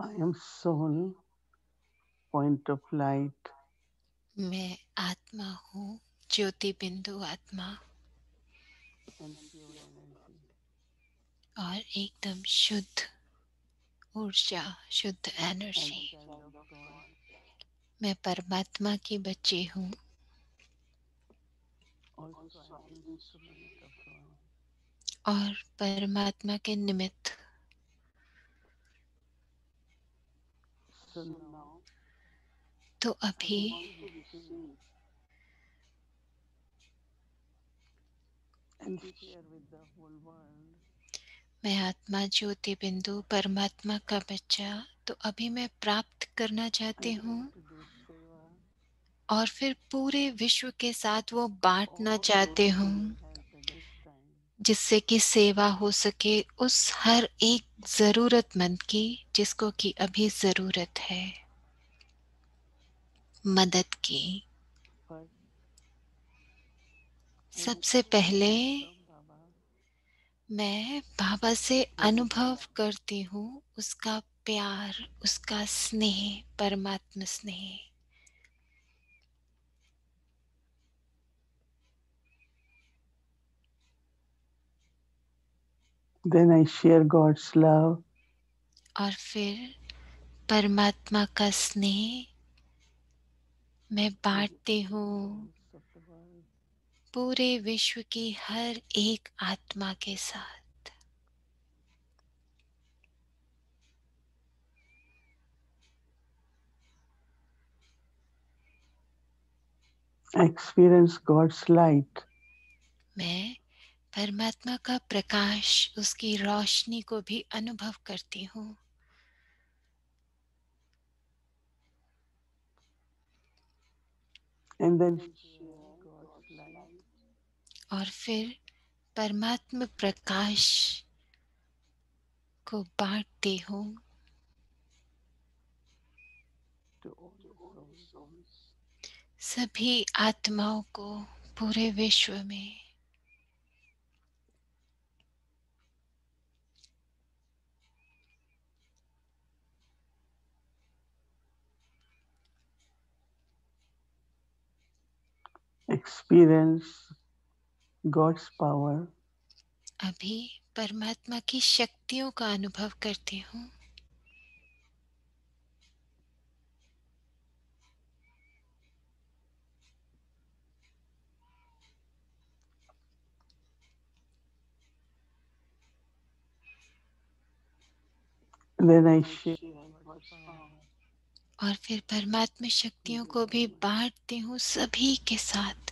I am soul, point of light. मैं आत्मा हूँ ज्योति बिंदु आत्मा और एकदम शुद्ध ऊर्जा शुद्ध एनर्जी मैं परमात्मा की बच्ची हूँ और परमात्मा के निमित्त तो अभी मैं आत्मा ज्योति बिंदु परमात्मा का बच्चा तो अभी मैं प्राप्त करना चाहती हूँ और फिर पूरे विश्व के साथ वो बांटना चाहती हूँ जिससे कि सेवा हो सके उस हर एक ज़रूरतमंद की जिसको कि अभी ज़रूरत है मदद की सबसे पहले मैं बाबा से अनुभव करती हूँ उसका प्यार उसका स्नेह परमात्मा स्नेह Then I share God's love. और फिर परमात्मा का स्नेह मैं बांटती हूँ पूरे विश्व की हर एक आत्मा के साथ I experience God's light. मैं परमात्मा का प्रकाश उसकी रोशनी को भी अनुभव करती हूँ then... और फिर परमात्मा प्रकाश को बांटती हूँ सभी आत्माओं को पूरे विश्व में एक्सपीरियंस गॉड्स पावर अभी परमात्मा की शक्तियों का अनुभव करती हूँ और फिर परमात्मा शक्तियों को भी बांटती हूँ सभी के साथ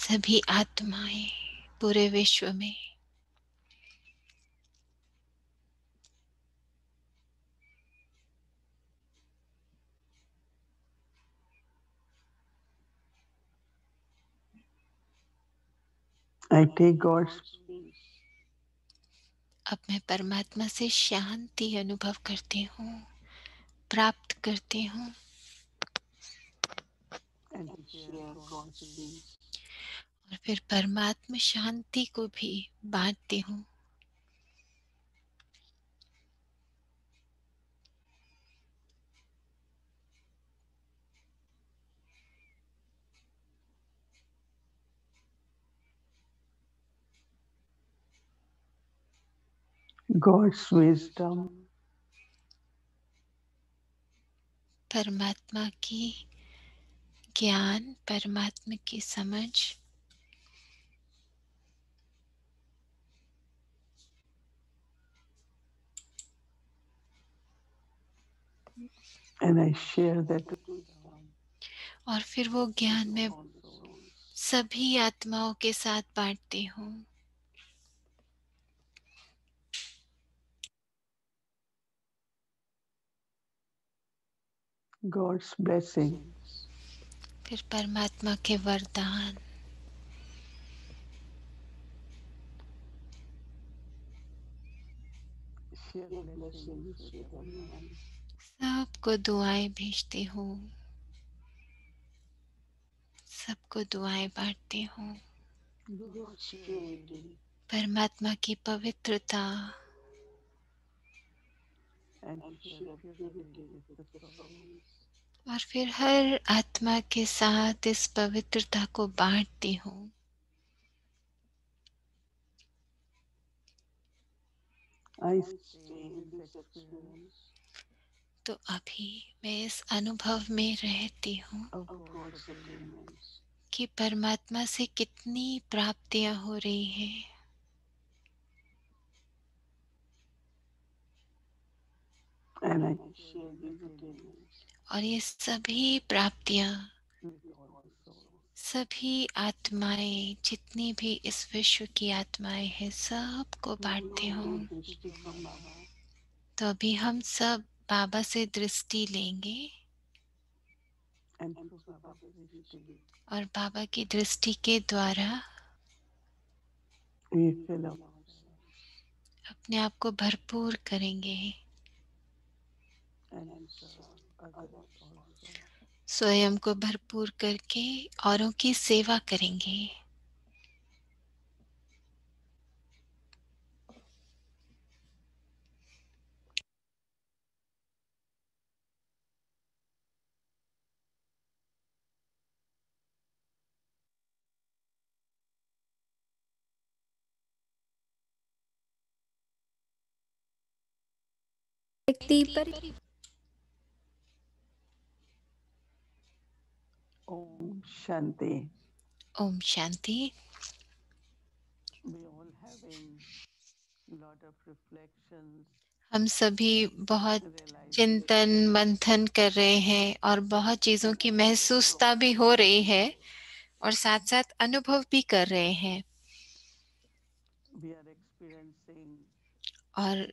सभी आत्माएं पूरे विश्व में I take God's अब मैं परमात्मा से शांति अनुभव करती हूँ प्राप्त करती हूँ और फिर परमात्मा शांति को भी बांटती हूँ God's wisdom. परमात्मा की ज्ञान परमात्मा की समझ and I share that और फिर वो ज्ञान में सभी आत्माओं के साथ बांटती हूँ God's blessing. फिर परमात्मा के वरदान सबको दुआएं भेजती हूँ सबको दुआएं बांटती हूँ परमात्मा की पवित्रता और फिर हर आत्मा के साथ इस पवित्रता को बांटती हूँ I तो अभी मैं इस अनुभव में रहती हूँ oh, कि परमात्मा से कितनी प्राप्तियां हो रही हैं और ये सभी प्राप्तियां सभी आत्माएं जितनी भी इस विश्व की आत्माएं हैं सबको बांटते हूँ तो अभी हम सब बाबा से दृष्टि लेंगे और बाबा की दृष्टि के द्वारा अपने आप को भरपूर करेंगे स्वयं को भरपूर करके औरों की सेवा करेंगे व्यक्ति पर ओम शांति ओम शांति हम सभी बहुत चिंतन मंथन कर रहे हैं और बहुत चीजों की महसूसता भी हो रही है और साथ साथ अनुभव भी कर रहे हैं और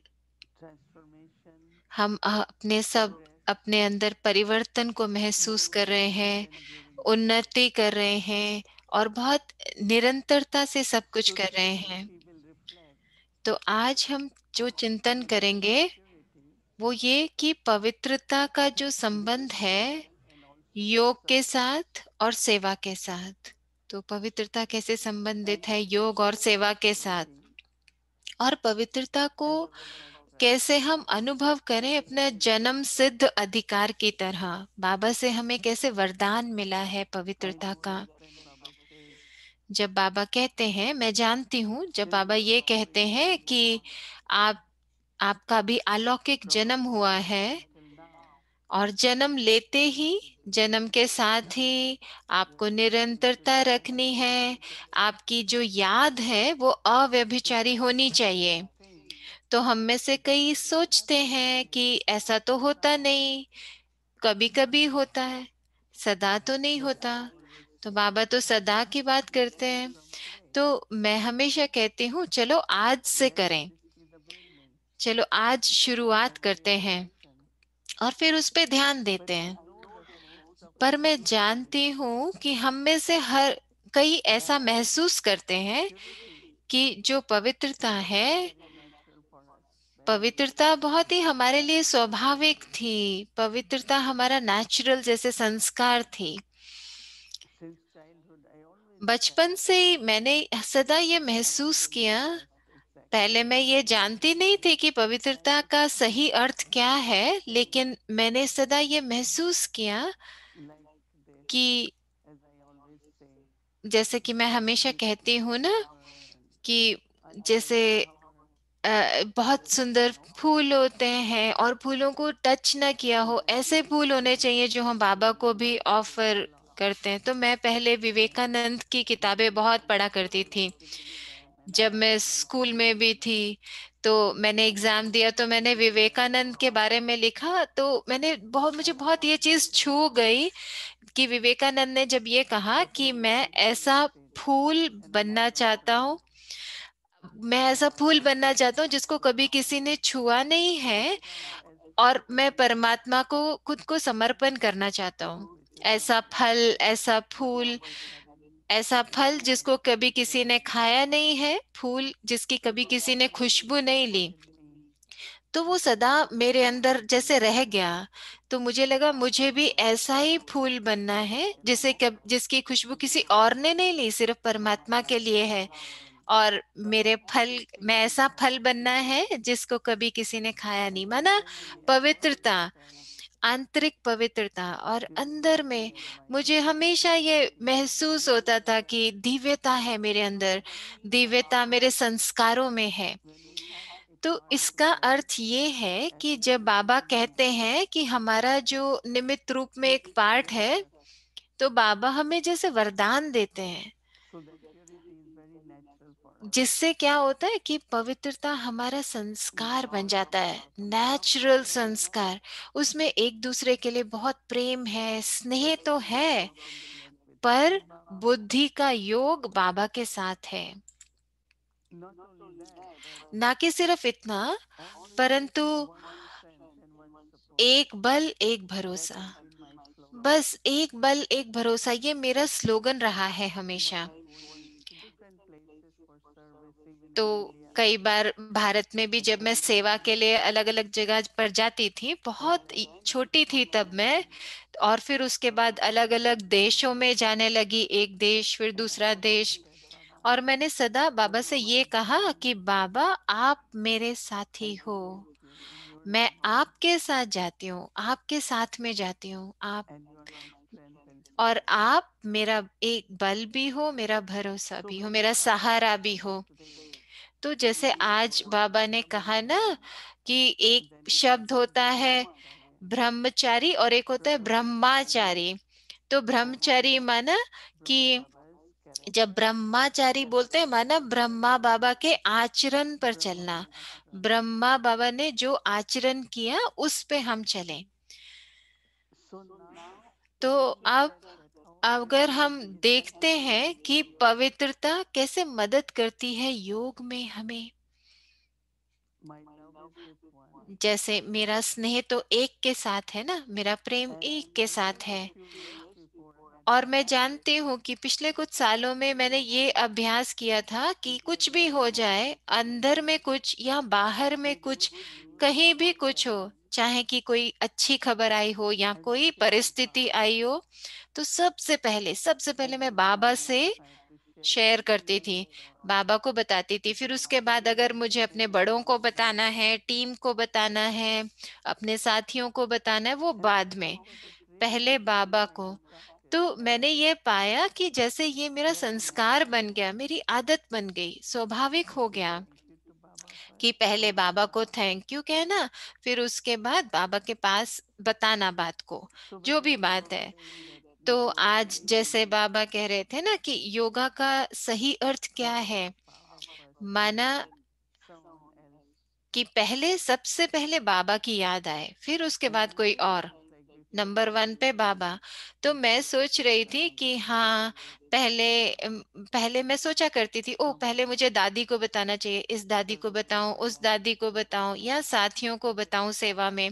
हम अपने सब अपने अंदर परिवर्तन को महसूस कर रहे हैं उन्नति कर रहे हैं और बहुत निरंतरता से सब कुछ कर रहे हैं तो आज हम जो चिंतन करेंगे वो ये कि पवित्रता का जो संबंध है योग के साथ और सेवा के साथ तो पवित्रता कैसे संबंधित है योग और सेवा के साथ और पवित्रता को कैसे हम अनुभव करें अपने जन्म सिद्ध अधिकार की तरह बाबा से हमें कैसे वरदान मिला है पवित्रता का जब बाबा कहते हैं मैं जानती हूँ जब बाबा ये कहते हैं कि आप आपका भी अलौकिक जन्म हुआ है और जन्म लेते ही जन्म के साथ ही आपको निरंतरता रखनी है आपकी जो याद है वो अव्यभिचारी होनी चाहिए तो हम में से कई सोचते हैं कि ऐसा तो होता नहीं कभी कभी होता है सदा तो नहीं होता तो बाबा तो सदा की बात करते हैं तो मैं हमेशा कहती हूँ चलो आज से करें चलो आज शुरुआत करते हैं और फिर उस पर ध्यान देते हैं पर मैं जानती हूँ कि हम में से हर कई ऐसा महसूस करते हैं कि जो पवित्रता है पवित्रता बहुत ही हमारे लिए स्वाभाविक थी पवित्रता हमारा नेचुरल जैसे संस्कार थी बचपन से ही मैंने सदा ये महसूस किया पहले मैं ये जानती नहीं थी कि पवित्रता का सही अर्थ क्या है लेकिन मैंने सदा ये महसूस किया कि जैसे कि मैं हमेशा कहती हूँ ना कि जैसे बहुत सुंदर फूल होते हैं और फूलों को टच ना किया हो ऐसे फूल होने चाहिए जो हम बाबा को भी ऑफर करते हैं तो मैं पहले विवेकानंद की किताबें बहुत पढ़ा करती थी जब मैं स्कूल में भी थी तो मैंने एग्जाम दिया तो मैंने विवेकानंद के बारे में लिखा तो मैंने बहुत मुझे बहुत ये चीज छू गई कि विवेकानंद ने जब ये कहा कि मैं ऐसा फूल बनना चाहता हूँ मैं ऐसा फूल बनना चाहता हूँ जिसको कभी किसी ने छुआ नहीं है और मैं परमात्मा को खुद को समर्पण करना चाहता हूँ ऐसा फल ऐसा फूल ऐसा फल जिसको कभी किसी ने खाया नहीं है फूल जिसकी कभी किसी ने खुशबू नहीं ली तो वो सदा मेरे अंदर जैसे रह गया तो मुझे लगा मुझे भी ऐसा ही फूल बनना है जिसे कब जिसकी खुशबू किसी और ने नहीं ली सिर्फ परमात्मा के लिए है और मेरे फल मैं ऐसा फल बनना है जिसको कभी किसी ने खाया नहीं माना पवित्रता आंतरिक पवित्रता और अंदर में मुझे हमेशा ये महसूस होता था कि दिव्यता है मेरे अंदर दिव्यता मेरे संस्कारों में है तो इसका अर्थ ये है कि जब बाबा कहते हैं कि हमारा जो निमित्त रूप में एक पार्ट है तो बाबा हमें जैसे वरदान देते हैं जिससे क्या होता है कि पवित्रता हमारा संस्कार बन जाता है नेचुरल संस्कार उसमें एक दूसरे के लिए बहुत प्रेम है स्नेह तो है पर बुद्धि का योग बाबा के साथ है ना कि सिर्फ इतना परंतु एक बल एक भरोसा बस एक बल एक भरोसा ये मेरा स्लोगन रहा है हमेशा तो कई बार भारत में भी जब मैं सेवा के लिए अलग अलग जगह पर जाती थी बहुत छोटी थी तब मैं और फिर उसके बाद अलग अलग देशों में जाने लगी एक देश फिर दूसरा देश और मैंने सदा बाबा से ये कहा कि बाबा आप मेरे साथी हो मैं आपके साथ जाती हूँ आपके साथ में जाती हूँ आप और आप मेरा एक बल भी हो मेरा भरोसा भी हो मेरा सहारा भी हो तो जैसे आज बाबा ने कहा ना कि एक शब्द होता है ब्रह्मचारी और एक होता है ब्रह्माचारी तो ब्रह्मचारी माना कि जब ब्रह्माचारी बोलते हैं माना ब्रह्मा बाबा के आचरण पर चलना ब्रह्मा बाबा ने जो आचरण किया उस पे हम चले तो अब अगर हम देखते हैं कि पवित्रता कैसे मदद करती है योग में हमें जैसे मेरा स्नेह तो एक के साथ है ना मेरा प्रेम एक के साथ है और मैं जानती हूँ कि पिछले कुछ सालों में मैंने ये अभ्यास किया था कि कुछ भी हो जाए अंदर में कुछ या बाहर में कुछ कहीं भी कुछ हो चाहे कि कोई अच्छी खबर आई हो या कोई परिस्थिति आई हो तो सबसे पहले सबसे पहले मैं बाबा से शेयर करती थी बाबा को बताती थी फिर उसके बाद अगर मुझे अपने बड़ों को बताना है टीम को बताना है अपने साथियों को बताना है वो बाद में पहले बाबा को तो मैंने ये पाया कि जैसे ये मेरा संस्कार बन गया मेरी आदत बन गई स्वाभाविक हो गया कि पहले बाबा को थैंक यू कहना फिर उसके बाद बाबा के पास बताना बात को जो भी बात है तो आज जैसे बाबा कह रहे थे ना कि योगा का सही अर्थ क्या है माना कि पहले सबसे पहले बाबा की याद आए फिर उसके बाद कोई और नंबर वन पे बाबा तो मैं सोच रही थी कि हाँ पहले पहले मैं सोचा करती थी ओ पहले मुझे दादी को बताना चाहिए इस दादी को बताऊं उस दादी को बताऊं या साथियों को बताऊं सेवा में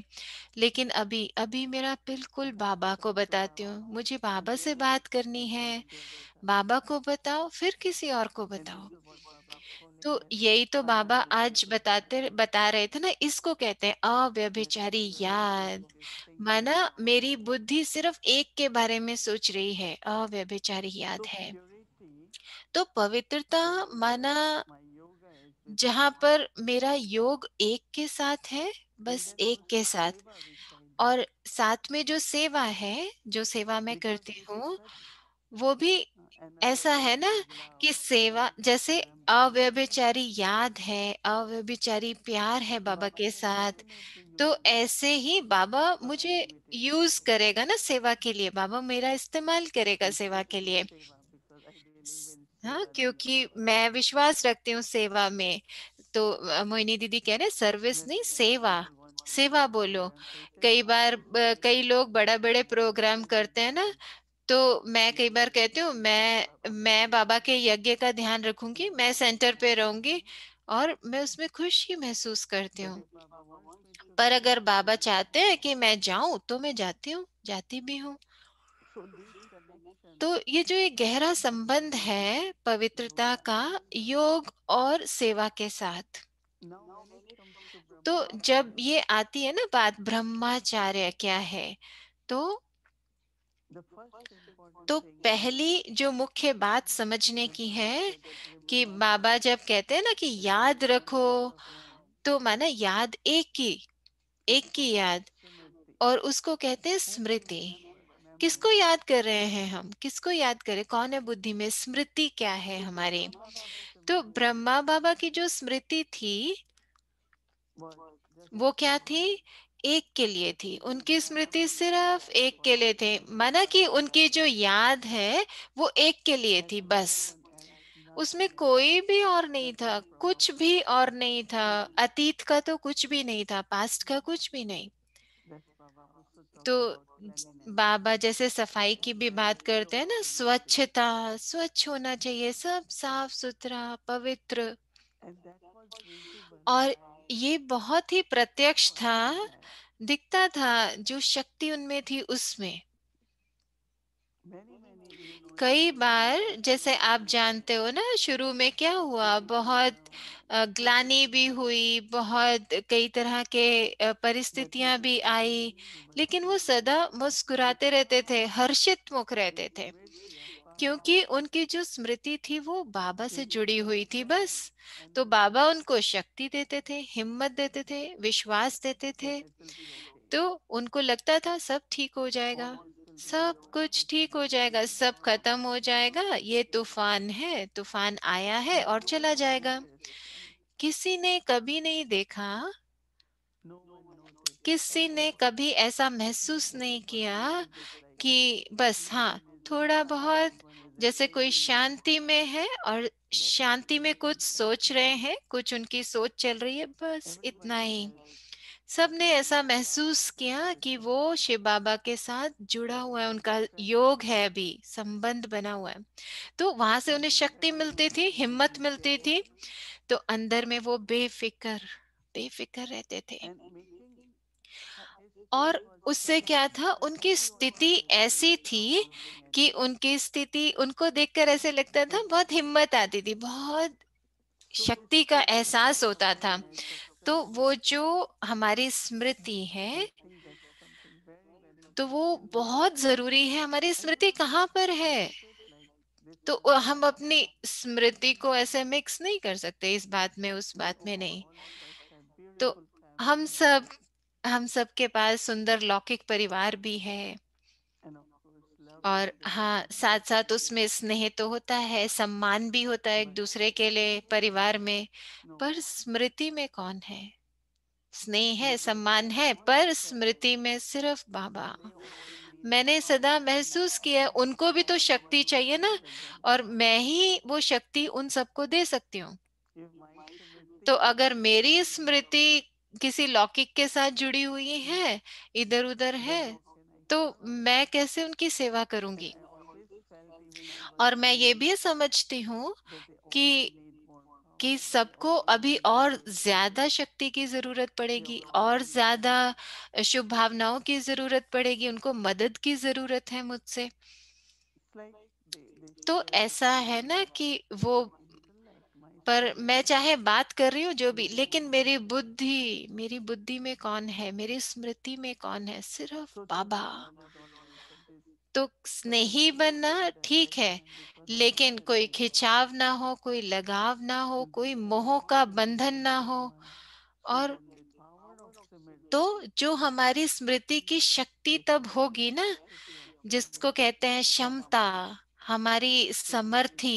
लेकिन अभी अभी मेरा बिल्कुल बाबा को बताती हूँ मुझे बाबा से बात करनी है बाबा को बताओ फिर किसी और को बताओ तो यही तो बाबा आज बताते बता रहे थे ना इसको कहते हैं अव्यभिचारी याद माना मेरी बुद्धि सिर्फ एक के बारे में सोच रही है अव्यभिचारी याद है तो पवित्रता माना जहां पर मेरा योग एक के साथ है बस एक के साथ और साथ में जो सेवा है जो सेवा मैं करती हूँ वो भी ऐसा है ना कि सेवा जैसे अव्यभिचारी याद है अव्यभिचारी प्यार है बाबा के साथ तो ऐसे ही बाबा मुझे यूज करेगा ना सेवा के लिए बाबा मेरा इस्तेमाल करेगा सेवा के लिए हाँ क्योंकि मैं विश्वास रखती हूँ सेवा में तो मोहिनी दीदी कह रहे सर्विस नहीं सेवा सेवा बोलो कई बार कई लोग बड़ा बड़े प्रोग्राम करते हैं ना तो मैं कई बार कहती हूँ मैं मैं बाबा के यज्ञ का ध्यान रखूंगी मैं सेंटर पे रहूंगी और मैं उसमें खुश ही महसूस करती हूँ पर अगर बाबा चाहते हैं कि मैं जाऊं तो मैं जाती हूँ जाती भी हूँ तो ये जो एक गहरा संबंध है पवित्रता का योग और सेवा के साथ तो जब ये आती है ना बात ब्रह्माचार्य क्या है तो तो पहली जो मुख्य बात समझने की है कि बाबा जब कहते हैं ना कि याद रखो तो माना याद एक की एक की याद और उसको कहते हैं स्मृति किसको याद कर रहे हैं हम किसको याद करें कौन है बुद्धि में स्मृति क्या है हमारी तो ब्रह्मा बाबा की जो स्मृति थी वो क्या थी एक के लिए थी उनकी स्मृति सिर्फ एक के लिए थी माना कि उनकी जो याद है वो एक के लिए थी बस उसमें कोई भी और नहीं था कुछ भी और नहीं था अतीत का तो कुछ भी नहीं था पास्ट का कुछ भी नहीं तो बाबा जैसे सफाई की भी बात करते हैं ना स्वच्छता स्वच्छ होना चाहिए सब साफ सुथरा पवित्र और ये बहुत ही प्रत्यक्ष था दिखता था जो शक्ति उनमें थी उसमें कई बार जैसे आप जानते हो ना शुरू में क्या हुआ बहुत ग्लानी भी हुई बहुत कई तरह के परिस्थितियां भी आई लेकिन वो सदा मुस्कुराते रहते थे हर्षित मुख रहते थे क्योंकि उनकी जो स्मृति थी वो बाबा से हम्म। जुड़ी हुई थी बस तो बाबा उनको शक्ति देते थे हिम्मत देते थे विश्वास देते थे तो उनको लगता था सब ठीक हो जाएगा सब कुछ ठीक हो जाएगा सब खत्म हो जाएगा ये तूफान है तूफान आया है और चला जाएगा किसी ने कभी नहीं देखा किसी ने कभी ऐसा महसूस नहीं किया कि बस हाँ थोड़ा बहुत जैसे कोई शांति में है और शांति में कुछ सोच रहे हैं कुछ उनकी सोच चल रही है बस इतना ही सब ने ऐसा महसूस किया कि वो शिव बाबा के साथ जुड़ा हुआ है उनका योग है अभी संबंध बना हुआ है तो वहां से उन्हें शक्ति मिलती थी हिम्मत मिलती थी तो अंदर में वो बेफिक्र बेफिक्र रहते थे और उससे क्या था उनकी स्थिति ऐसी थी कि उनकी स्थिति उनको देखकर ऐसे लगता था बहुत हिम्मत आती थी बहुत शक्ति का एहसास होता था तो वो जो हमारी स्मृति है तो वो बहुत जरूरी है हमारी स्मृति कहाँ पर है तो हम अपनी स्मृति को ऐसे मिक्स नहीं कर सकते इस बात में उस बात में नहीं तो हम सब हम सबके पास सुंदर लौकिक परिवार भी है और हाँ साथ साथ उसमें स्नेह तो होता है सम्मान भी होता है एक दूसरे के लिए परिवार में पर स्मृति में कौन है स्नेह है सम्मान है पर स्मृति में सिर्फ बाबा मैंने सदा महसूस किया उनको भी तो शक्ति चाहिए ना और मैं ही वो शक्ति उन सबको दे सकती हूँ तो अगर मेरी स्मृति किसी लौकिक के साथ जुड़ी हुई है इधर उधर है तो मैं कैसे उनकी सेवा करूंगी और मैं ये भी समझती हूँ कि कि सबको अभी और ज्यादा शक्ति की जरूरत पड़ेगी और ज्यादा शुभ भावनाओं की जरूरत पड़ेगी उनको मदद की जरूरत है मुझसे तो ऐसा है ना कि वो पर मैं चाहे बात कर रही हूँ जो भी लेकिन मेरी बुद्धि मेरी बुद्धि में कौन है मेरी स्मृति में कौन है सिर्फ तो तो बाबा तो स्नेही बनना ठीक है लेकिन कोई खिंचाव ना हो कोई लगाव ना हो हम्म। कोई मोह का बंधन ना हो हाँ, और हाँ, तो जो हमारी स्मृति की शक्ति तब होगी ना हाँ, जिसको कहते हैं क्षमता हमारी समर्थी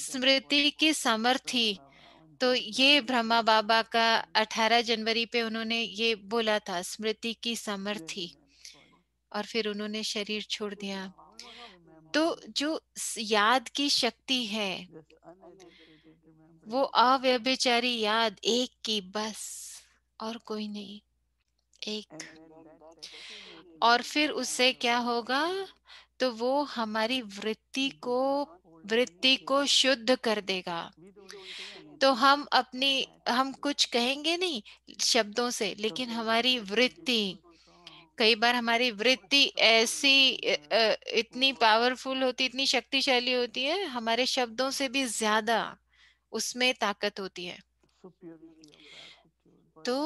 स्मृति की समर्थी तो ये ब्रह्मा बाबा का 18 जनवरी पे उन्होंने ये बोला था स्मृति की समर्थी और फिर उन्होंने शरीर छोड़ दिया तो जो याद की शक्ति है वो अव्यभिचारी याद एक की बस और कोई नहीं एक और फिर उससे क्या होगा तो वो हमारी वृत्ति को वृत्ति को शुद्ध कर देगा तो हम अपनी हम कुछ कहेंगे नहीं शब्दों से लेकिन हमारी वृत्ति कई बार हमारी वृत्ति ऐसी इतनी पावरफुल होती इतनी शक्तिशाली होती है हमारे शब्दों से भी ज्यादा उसमें ताकत होती है तो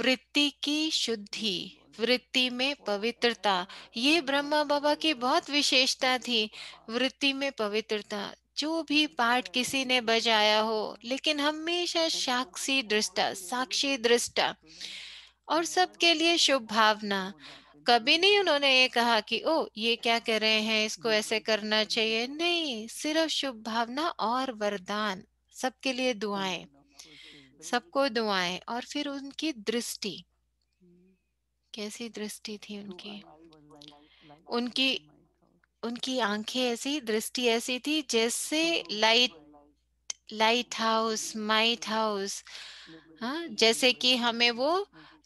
वृत्ति की शुद्धि वृत्ति में पवित्रता ये ब्रह्मा बाबा की बहुत विशेषता थी वृत्ति में पवित्रता जो भी पाठ किसी ने बजाया हो लेकिन हमेशा साक्षी दृष्टा साक्षी दृष्टा और सबके लिए शुभ भावना कभी नहीं उन्होंने ये कहा कि ओ ये क्या कर रहे हैं इसको ऐसे करना चाहिए नहीं सिर्फ शुभ भावना और वरदान सबके लिए दुआएं सबको दुआएं और फिर उनकी दृष्टि कैसी दृष्टि थी उनकी उनकी उनकी आंखें ऐसी दृष्टि ऐसी थी जैसे light light house might house हाँ जैसे कि हमें वो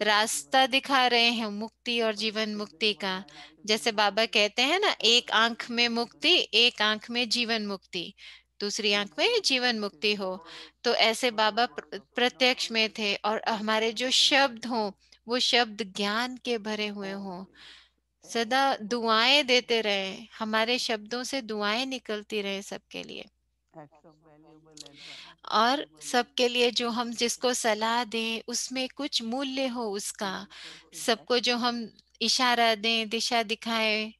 रास्ता दिखा रहे हैं मुक्ति और जीवन मुक्ति का जैसे बाबा कहते हैं ना एक आंख में मुक्ति एक आंख में जीवन मुक्ति दूसरी आंख में जीवन मुक्ति हो तो ऐसे बाबा प्रत्यक्ष में थे और हमारे जो शब्द हों वो शब्द ज्ञान के भरे हुए हों सदा दुआएं देते रहे हमारे शब्दों से दुआएं निकलती रहे सबके लिए और सबके लिए जो हम जिसको सलाह दें उसमें कुछ मूल्य हो उसका सबको जो हम इशारा दें दिशा दिखाएं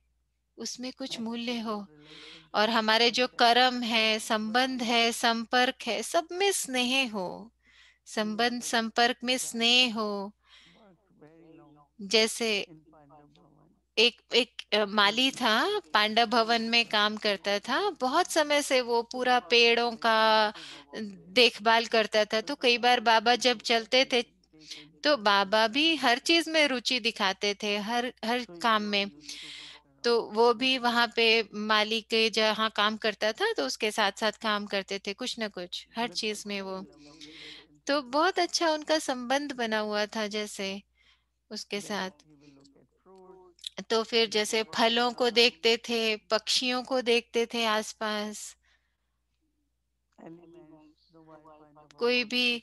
उसमें कुछ मूल्य हो और हमारे जो कर्म है संबंध है संपर्क है सब में स्नेह हो संबंध संपर्क में स्नेह हो जैसे एक एक माली था पांडा भवन में काम करता था बहुत समय से वो पूरा पेड़ों का देखभाल करता था तो कई बार बाबा जब चलते थे तो बाबा भी हर चीज में रुचि दिखाते थे हर हर काम में तो वो भी वहां पे माली के जहाँ काम करता था तो उसके साथ साथ काम करते थे कुछ ना कुछ हर चीज में वो तो बहुत अच्छा उनका संबंध बना हुआ था जैसे उसके साथ तो फिर जैसे फलों को देखते थे पक्षियों को देखते थे आसपास कोई भी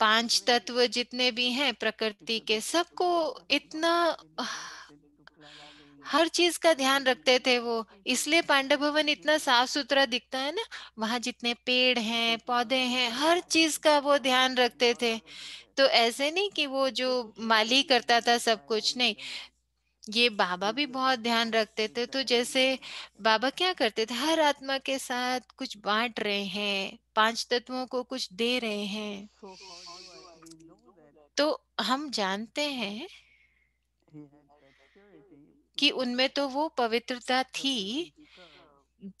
पांच तत्व जितने भी हैं प्रकृति के सबको इतना हर चीज का ध्यान रखते थे वो इसलिए पांडव भवन इतना साफ सुथरा दिखता है ना वहां जितने पेड़ हैं पौधे हैं हर चीज का वो ध्यान रखते थे तो ऐसे नहीं कि वो जो माली करता था सब कुछ नहीं ये बाबा भी बहुत ध्यान रखते थे तो जैसे बाबा क्या करते थे हर आत्मा के साथ कुछ बांट रहे हैं पांच तत्वों को कुछ दे रहे हैं तो हम जानते हैं कि उनमें तो वो पवित्रता थी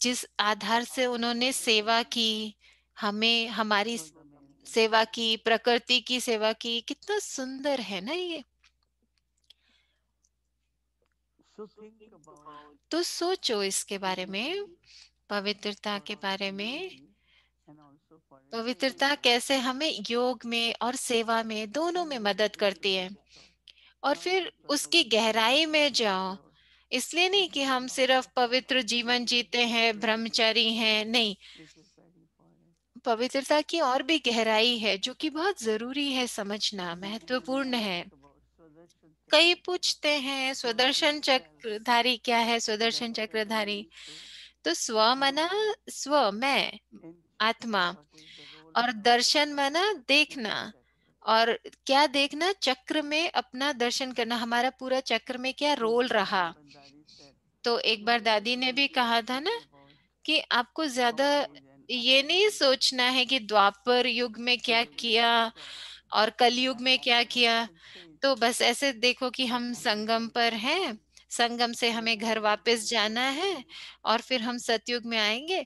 जिस आधार से उन्होंने सेवा की हमें हमारी सेवा की प्रकृति की सेवा की कितना सुंदर है ना ये तो सोचो इसके बारे में पवित्रता के बारे में पवित्रता कैसे हमें योग में और सेवा में दोनों में मदद करती है और फिर उसकी गहराई में जाओ इसलिए नहीं कि हम सिर्फ पवित्र जीवन जीते हैं ब्रह्मचारी हैं नहीं पवित्रता की और भी गहराई है जो कि बहुत जरूरी है समझना महत्वपूर्ण है कई पूछते हैं स्वदर्शन चक्रधारी क्या है स्वदर्शन चक्रधारी तो स्व मना स्व मैं आत्मा और दर्शन मना देखना और क्या देखना चक्र में अपना दर्शन करना हमारा पूरा चक्र में क्या रोल रहा तो एक बार दादी ने भी कहा था ना कि आपको ज्यादा ये नहीं सोचना है कि द्वापर युग में क्या किया और कलयुग में क्या किया तो बस ऐसे देखो कि हम संगम पर हैं संगम से हमें घर वापस जाना है और फिर हम सतयुग में आएंगे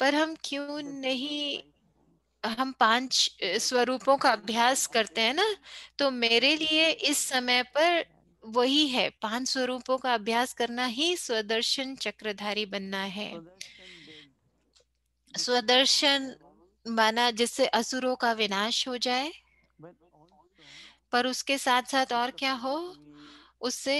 पर हम क्यों नहीं हम पांच स्वरूपों का अभ्यास करते हैं ना तो मेरे लिए इस समय पर वही है पांच स्वरूपों का अभ्यास करना ही स्वदर्शन चक्रधारी बनना है स्वदर्शन माना जिससे असुरों का विनाश हो जाए पर उसके साथ साथ और क्या हो उससे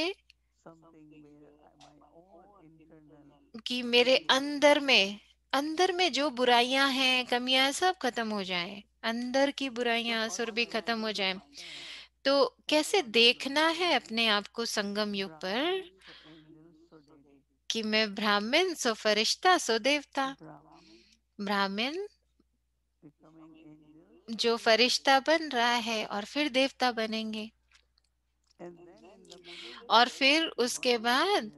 कि मेरे अंदर में अंदर में जो बुराइयां हैं कमियां सब खत्म हो जाए अंदर की बुराइयां असुर भी खत्म हो जाए तो कैसे देखना है अपने आप को संगम युग पर कि मैं ब्राह्मण सो फरिश्ता सो देवता ब्राह्मण जो फरिश्ता बन रहा है और फिर देवता बनेंगे और फिर उसके बाद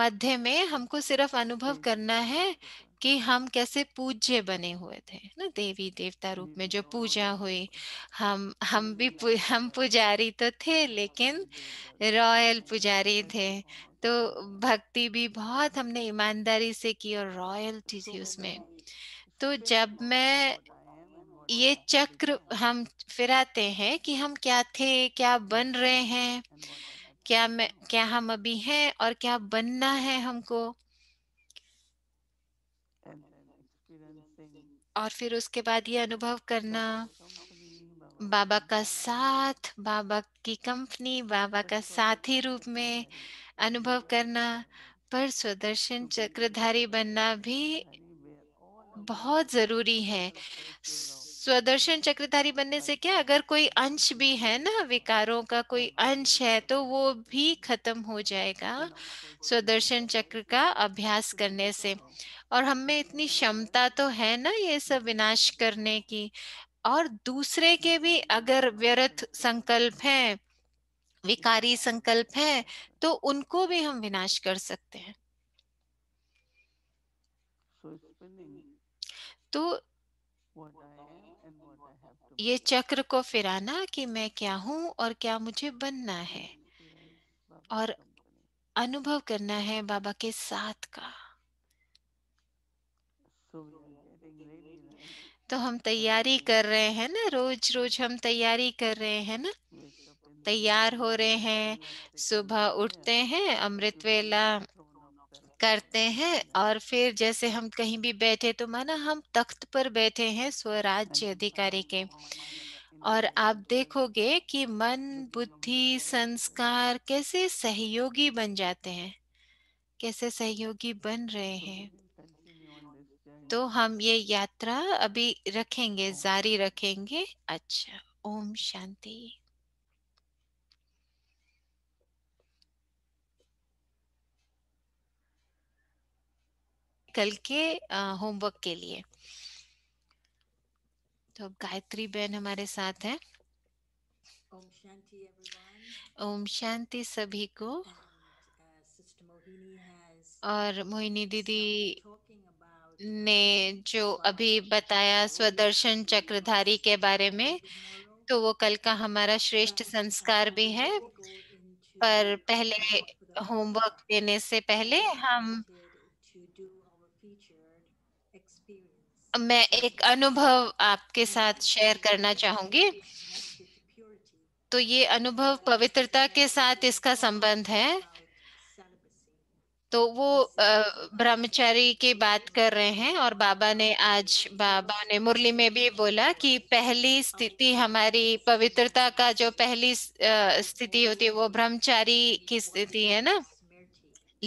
मध्य में हमको सिर्फ अनुभव करना है कि हम कैसे पूज्य बने हुए थे ना देवी देवता रूप में जो पूजा हुई हम हम भी पु, हम पुजारी तो थे लेकिन रॉयल पुजारी थे तो भक्ति भी बहुत हमने ईमानदारी से की और रॉयल्टी थी उसमें तो जब मैं ये चक्र हम फिराते हैं कि हम क्या थे क्या बन रहे हैं क्या मैं क्या हम अभी हैं और क्या बनना है हमको और फिर उसके बाद ये अनुभव करना बाबा का साथ बाबा की कंपनी बाबा का साथी रूप में अनुभव करना पर स्वदर्शन चक्रधारी बनना भी बहुत जरूरी है स्वदर्शन चक्रधारी बनने से क्या अगर कोई अंश भी है ना विकारों का कोई हाँ, हाँ, अंश हाँ, है तो वो भी खत्म हो जाएगा स्वदर्शन चक्र का अभ्यास करने से और हम में इतनी क्षमता तो है ना ये सब विनाश करने की और दूसरे के भी अगर व्यर्थ संकल्प हैं विकारी संकल्प हैं तो उनको भी हम विनाश कर सकते हैं तो ये चक्र को फिराना कि मैं क्या हूं और क्या मुझे बनना है और अनुभव करना है बाबा के साथ का तो हम तैयारी कर रहे हैं ना रोज रोज हम तैयारी कर रहे हैं ना तैयार हो रहे हैं सुबह उठते हैं अमृत वेला करते हैं और फिर जैसे हम कहीं भी बैठे तो माना हम तख्त पर बैठे हैं स्वराज्य अधिकारी के और आप देखोगे कि मन बुद्धि संस्कार कैसे सहयोगी बन जाते हैं कैसे सहयोगी बन रहे हैं तो हम ये यात्रा अभी रखेंगे जारी रखेंगे अच्छा ओम शांति कल के होमवर्क के लिए तो गायत्री बहन हमारे साथ है ओम शांति ओम शांति सभी को uh, और मोहिनी दीदी ने जो अभी बताया स्वदर्शन चक्रधारी के बारे में तो वो कल का हमारा श्रेष्ठ संस्कार भी है पर पहले होमवर्क देने से पहले हम मैं एक अनुभव आपके साथ शेयर करना चाहूंगी तो ये अनुभव पवित्रता के साथ इसका संबंध है तो वो ब्रह्मचारी की बात कर रहे हैं और बाबा ने आज बाबा ने मुरली में भी बोला कि पहली स्थिति हमारी पवित्रता का जो पहली स्थिति होती है वो ब्रह्मचारी की स्थिति है ना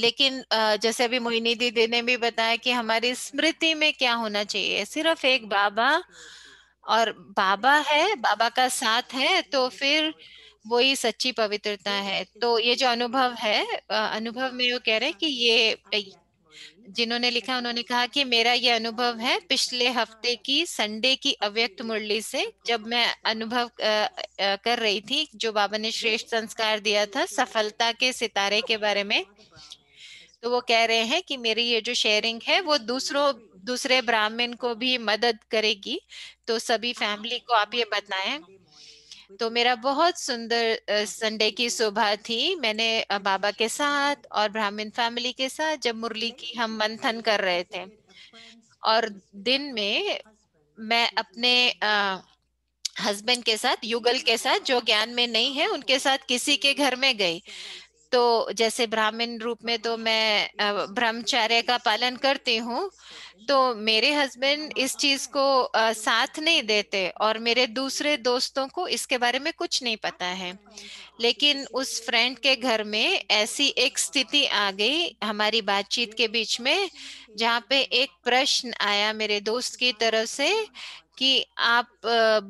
लेकिन जैसे अभी मोहिनी दीदी ने भी बताया कि हमारी स्मृति में क्या होना चाहिए सिर्फ एक बाबा और बाबा है बाबा का साथ है तो फिर वही सच्ची पवित्रता है तो ये जो अनुभव है अनुभव में वो कह रहे हैं कि ये जिन्होंने लिखा उन्होंने कहा कि मेरा ये अनुभव है पिछले हफ्ते की संडे की अव्यक्त मुरली से जब मैं अनुभव कर रही थी जो बाबा ने श्रेष्ठ संस्कार दिया था सफलता के सितारे के बारे में तो वो कह रहे हैं कि मेरी ये जो शेयरिंग है वो दूसरों दूसरे ब्राह्मण को भी मदद करेगी तो सभी फैमिली को आप ये बताएं तो मेरा बहुत सुंदर संडे हाँ, की सुबह थी मैंने बाबा के साथ और ब्राह्मण फैमिली के साथ जब मुरली की हम मंथन कर रहे थे और दिन में मैं अपने हस्बैंड के साथ युगल के साथ जो ज्ञान में नहीं है उनके साथ किसी के घर में गई तो जैसे ब्राह्मण रूप में तो मैं ब्रह्मचर्य का पालन करती हूँ तो मेरे हस्बैंड इस चीज को साथ नहीं देते और मेरे दूसरे दोस्तों को इसके बारे में कुछ नहीं पता है लेकिन उस फ्रेंड के घर में ऐसी एक स्थिति आ गई हमारी बातचीत के बीच में जहाँ पे एक प्रश्न आया मेरे दोस्त की तरफ से कि आप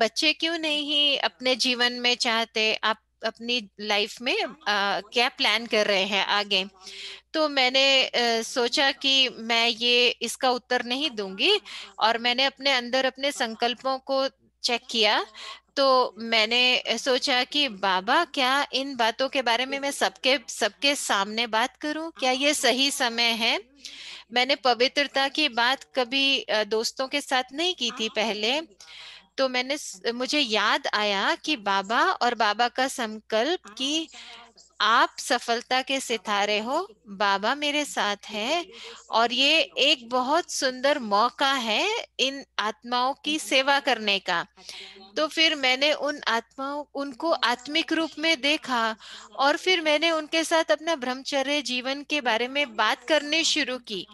बच्चे क्यों नहीं अपने जीवन में चाहते आप अपनी लाइफ में आ, हाँ, हाँ, क्या प्लान तो। कर रहे हैं आगे तो मैंने आ, सोचा कि मैं ये इसका उत्तर नहीं दूंगी और मैंने अपने अंदर अपने संकल्पों को चेक किया तो मैंने सोचा कि बाबा क्या इन बातों के बारे में मैं सबके सबके सामने बात करूं क्या ये सही समय है मैंने पवित्रता की बात कभी दोस्तों के साथ नहीं की थी हाँ, पहले तो मैंने मुझे याद आया कि बाबा और बाबा का संकल्प कि आप सफलता के सितारे हो बाबा मेरे साथ हैं और ये एक बहुत सुंदर मौका है इन आत्माओं की सेवा करने का तो फिर मैंने उन आत्माओं उनको आत्मिक रूप में देखा और फिर मैंने उनके साथ अपना ब्रह्मचर्य जीवन के बारे में बात करनी शुरू की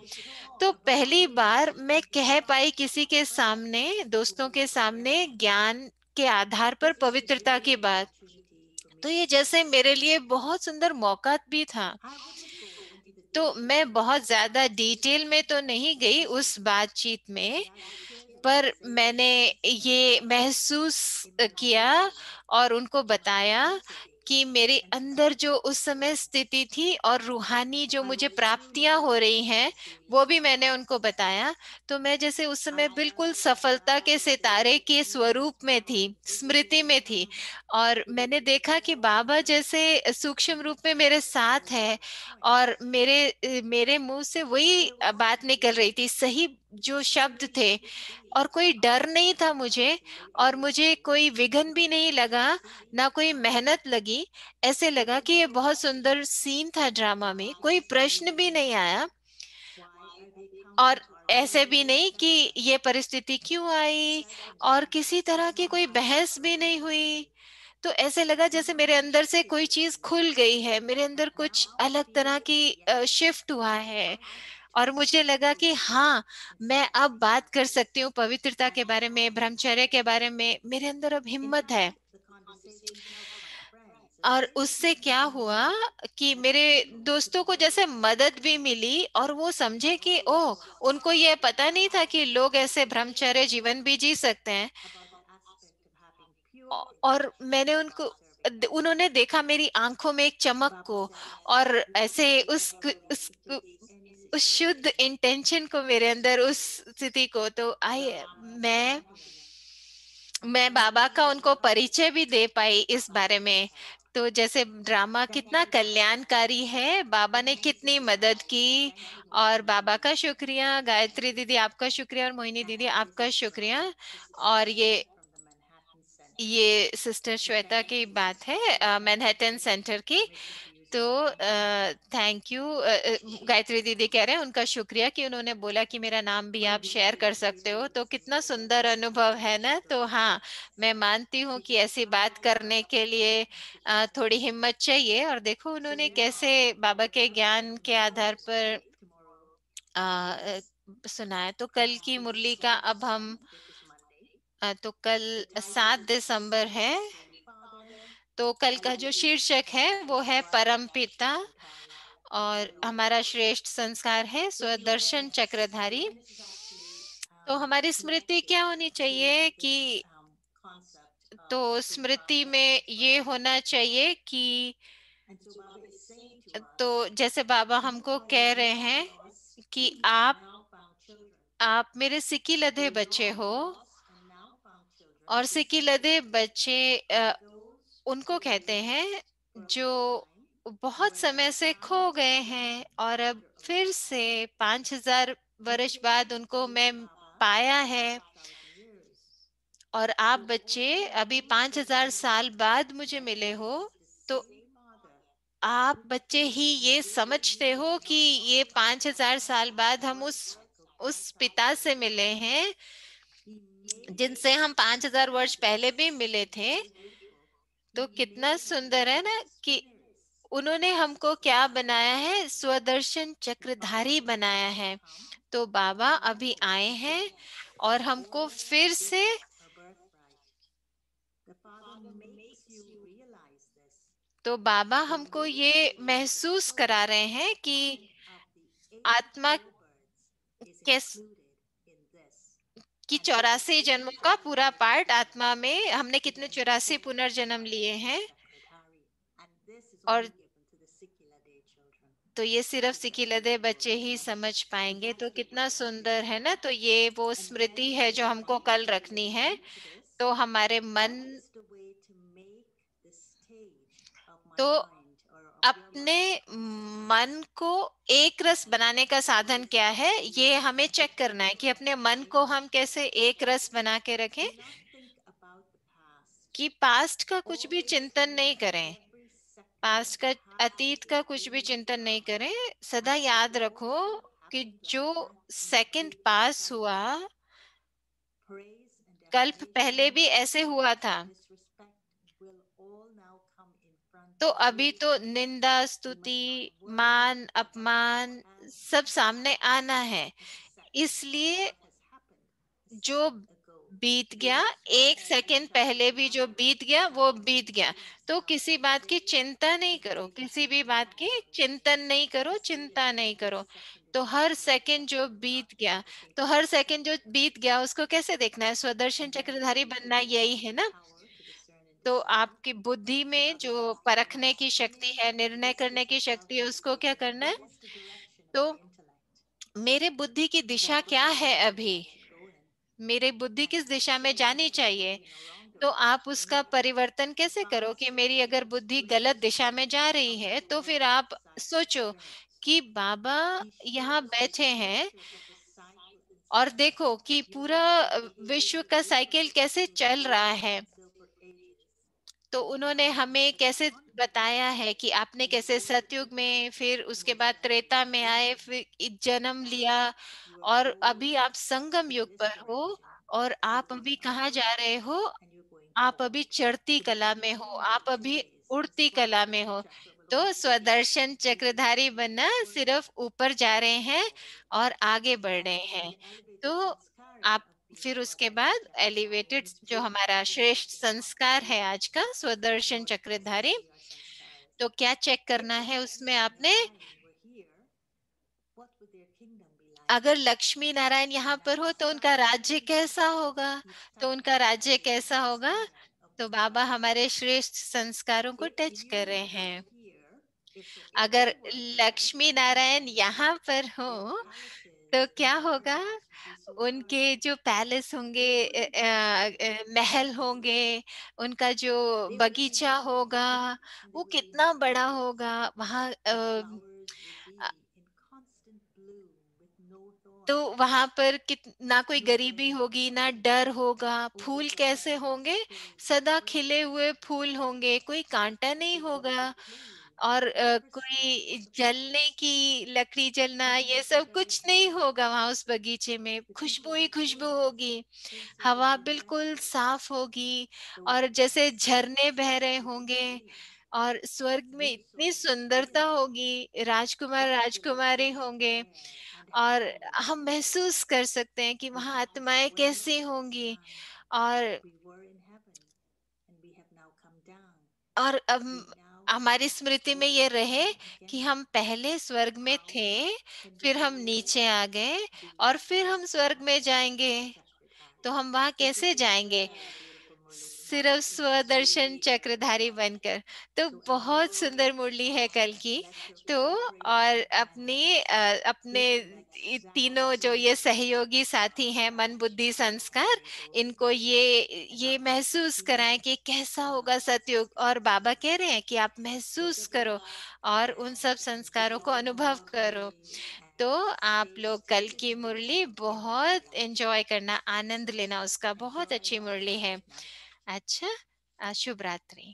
तो पहली बार मैं कह पाई किसी के सामने दोस्तों के सामने ज्ञान के आधार पर पवित्रता की बात तो ये जैसे मेरे लिए बहुत सुंदर मौका भी था तो मैं बहुत ज्यादा डिटेल में तो नहीं गई उस बातचीत में पर मैंने ये महसूस किया और उनको बताया कि मेरे अंदर जो उस समय स्थिति थी और रूहानी जो मुझे हम्म। प्राप्तियां हो रही हैं वो भी मैंने उनको बताया तो मैं जैसे उस समय बिल्कुल सफलता के सितारे के स्वरूप में थी स्मृति में थी और मैंने देखा कि बाबा जैसे सूक्ष्म रूप में मेरे साथ है और मेरे मेरे मुंह से वही बात निकल रही थी सही जो शब्द थे और कोई डर नहीं था मुझे और मुझे कोई विघन भी नहीं लगा ना कोई मेहनत लगी ऐसे लगा कि ये बहुत सुंदर सीन था ड्रामा में कोई प्रश्न भी नहीं आया और ऐसे भी नहीं कि ये परिस्थिति क्यों आई और किसी तरह की कोई बहस भी नहीं हुई तो ऐसे लगा जैसे मेरे अंदर से कोई चीज खुल गई है मेरे अंदर कुछ अलग तरह की शिफ्ट हुआ है और मुझे लगा कि हाँ मैं अब बात कर सकती हूँ पवित्रता के बारे में ब्रह्मचर्य के बारे में मेरे अंदर अब हिम्मत है और उससे क्या हुआ कि मेरे दोस्तों को जैसे मदद भी मिली और वो समझे कि ओ उनको ये पता नहीं था कि लोग ऐसे ब्रह्मचर्य जीवन भी जी सकते हैं और मैंने उनको उन्होंने देखा मेरी आंखों में एक चमक को और ऐसे उस, उस उस शुद्ध इंटेंशन को मेरे अंदर उस स्थिति को तो आई मैं मैं बाबा का उनको परिचय भी दे पाई इस बारे में तो जैसे ड्रामा कितना कल्याणकारी है बाबा ने कितनी मदद की और बाबा का शुक्रिया गायत्री दीदी आपका शुक्रिया और मोहिनी दीदी आपका शुक्रिया और ये ये सिस्टर श्वेता की बात है मैनहटन सेंटर की तो थैंक यू गायत्री दीदी कह रहे हैं उनका शुक्रिया कि उन्होंने बोला कि मेरा नाम भी आप शेयर कर सकते हो तो कितना सुंदर अनुभव है ना तो हाँ मैं मानती हूँ कि ऐसी बात करने के लिए आ, थोड़ी हिम्मत चाहिए और देखो उन्होंने कैसे बाबा के ज्ञान के आधार पर सुनाया तो कल की मुरली का अब हम आ, तो कल सात दिसंबर है तो कल का जो शीर्षक है वो है परम पिता और हमारा श्रेष्ठ संस्कार है स्वदर्शन चक्रधारी तो हमारी स्मृति क्या होनी चाहिए कि तो स्मृति में ये होना चाहिए कि तो जैसे बाबा हमको कह रहे हैं कि आप आप मेरे सिकी लधे बच्चे हो और सिकी लधे बच्चे उनको कहते हैं जो बहुत समय से खो गए हैं और अब फिर से पांच हजार वर्ष बाद उनको मैं पाया है और आप बच्चे अभी पांच हजार साल बाद मुझे मिले हो तो आप बच्चे ही ये समझते हो कि ये पांच हजार साल बाद हम उस उस पिता से मिले हैं जिनसे हम पांच हजार वर्ष पहले भी मिले थे तो कितना सुंदर है ना कि उन्होंने हमको क्या बनाया है स्वदर्शन चक्रधारी बनाया है तो बाबा अभी आए हैं और हमको फिर से तो बाबा हमको ये महसूस करा रहे हैं कि आत्मा कैसे कि चौरासी जन्मों का पूरा पार्ट आत्मा में हमने कितने चौरासी पुनर्जन्म लिए हैं और तो ये सिर्फ सिकिलदे बच्चे ही समझ पाएंगे तो कितना सुंदर है ना तो ये वो स्मृति है जो हमको कल रखनी है तो हमारे मन तो अपने मन को एक रस बनाने का साधन क्या है ये हमें चेक करना है कि अपने मन को हम कैसे एक रस बना के रखें कि पास्ट का कुछ भी चिंतन नहीं करें पास्ट का अतीत का कुछ भी चिंतन नहीं करें सदा याद रखो कि जो सेकंड पास हुआ कल्प पहले भी ऐसे हुआ था तो अभी तो निंदा स्तुति मान अपमान सब सामने आना है इसलिए जो बीत गया एक सेकंड पहले भी जो बीत गया वो बीत गया तो किसी बात की चिंता नहीं करो किसी भी बात की चिंतन नहीं करो चिंता नहीं करो तो हर सेकंड जो बीत गया तो हर सेकंड जो बीत गया उसको कैसे देखना है स्वदर्शन चक्रधारी बनना यही है ना तो आपकी बुद्धि में जो परखने की शक्ति है निर्णय करने की शक्ति है उसको क्या करना है तो मेरे बुद्धि की दिशा क्या है अभी मेरे बुद्धि किस दिशा में जानी चाहिए तो आप उसका परिवर्तन कैसे करो कि मेरी अगर बुद्धि गलत दिशा में जा रही है तो फिर आप सोचो कि बाबा यहाँ बैठे हैं और देखो कि पूरा विश्व का साइकिल कैसे चल रहा है तो उन्होंने हमें कैसे बताया है कि आपने कैसे सतयुग में फिर उसके बाद त्रेता में आए फिर जन्म लिया और अभी आप संगम युग पर हो और आप अभी कहा जा रहे हो आप अभी चढ़ती कला में हो आप अभी उड़ती कला में हो तो स्वदर्शन चक्रधारी बनना सिर्फ ऊपर जा रहे हैं और आगे बढ़ रहे हैं तो आप फिर उसके बाद एलिवेटेड जो हमारा श्रेष्ठ संस्कार है आज का स्वदर्शन चक्रधारी तो क्या चेक करना है उसमें आपने अगर लक्ष्मी नारायण यहाँ पर हो तो उनका राज्य कैसा होगा तो उनका राज्य कैसा होगा तो बाबा हमारे श्रेष्ठ संस्कारों को टच कर रहे हैं अगर लक्ष्मी नारायण यहाँ पर हो तो क्या होगा उनके जो पैलेस होंगे महल होंगे उनका जो बगीचा होगा वो कितना बड़ा होगा वहाँ तो वहां पर कित ना कोई गरीबी होगी ना डर होगा फूल कैसे होंगे सदा खिले हुए फूल होंगे कोई कांटा नहीं होगा और हाँ, कोई जलने की लकड़ी जलना ये सब कुछ नहीं होगा वहां उस बगीचे में खुशबू ही खुशबू होगी हवा बिल्कुल साफ होगी हाँ। और जैसे झरने बह रहे होंगे और स्वर्ग में इतनी सुंदरता होगी राजकुमार राजकुमारी होंगे हाँ, और हम महसूस कर सकते हैं कि वहां आत्माएं कैसी होंगी और और अब हमारी स्मृति में ये रहे कि हम पहले स्वर्ग में थे फिर हम नीचे आ गए और फिर हम स्वर्ग में जाएंगे तो हम वहां कैसे जाएंगे सिर्फ स्वदर्शन चक्रधारी बनकर तो बहुत सुंदर मुरली है कल की तो और अपने अपने तीनों जो ये सहयोगी साथी हैं मन बुद्धि संस्कार इनको ये ये महसूस कराएं कि कैसा होगा सतयुग और बाबा कह रहे हैं कि आप महसूस करो और उन सब संस्कारों को अनुभव करो तो आप लोग कल की मुरली बहुत एंजॉय करना आनंद लेना उसका बहुत अच्छी मुरली है अच्छा शुभ रात्रि